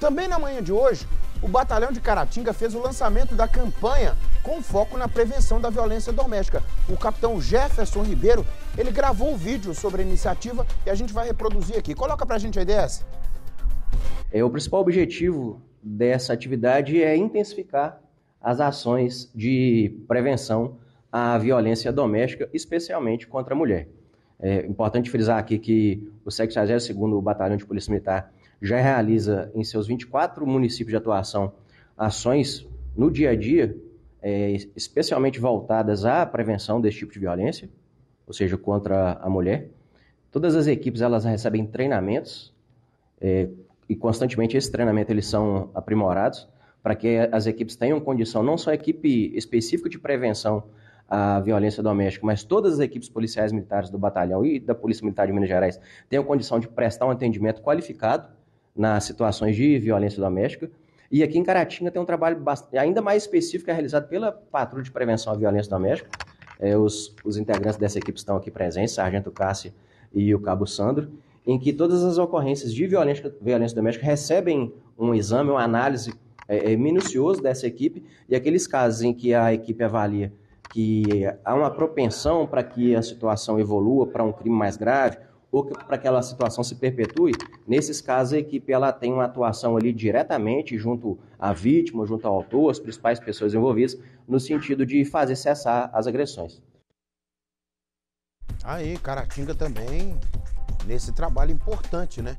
Também na manhã de hoje, o Batalhão de Caratinga fez o lançamento da campanha com foco na prevenção da violência doméstica. O capitão Jefferson Ribeiro, ele gravou um vídeo sobre a iniciativa e a gente vai reproduzir aqui. Coloca pra gente a ideia. É, o principal objetivo dessa atividade é intensificar as ações de prevenção à violência doméstica, especialmente contra a mulher. É importante frisar aqui que o 62 o Batalhão de Polícia Militar já realiza em seus 24 municípios de atuação ações no dia a dia, é, especialmente voltadas à prevenção desse tipo de violência, ou seja, contra a mulher. Todas as equipes elas recebem treinamentos é, e constantemente esse treinamento eles são aprimorados para que as equipes tenham condição, não só a equipe específica de prevenção à violência doméstica, mas todas as equipes policiais militares do batalhão e da Polícia Militar de Minas Gerais tenham condição de prestar um atendimento qualificado nas situações de violência doméstica. E aqui em Caratinga tem um trabalho bastante, ainda mais específico que é realizado pela Patrulha de Prevenção à Violência Doméstica. É, os, os, integrantes dessa equipe estão aqui presentes, Sargento Cássio e o Cabo Sandro, em que todas as ocorrências de violência, violência doméstica recebem um exame, uma análise é, é, minucioso dessa equipe, e aqueles casos em que a equipe avalia que há uma propensão para que a situação evolua para um crime mais grave ou para que aquela situação se perpetue, nesses casos a equipe ela tem uma atuação ali diretamente junto à vítima, junto ao autor, as principais pessoas envolvidas, no sentido de fazer cessar as agressões. Aí, Caratinga também nesse trabalho importante, né?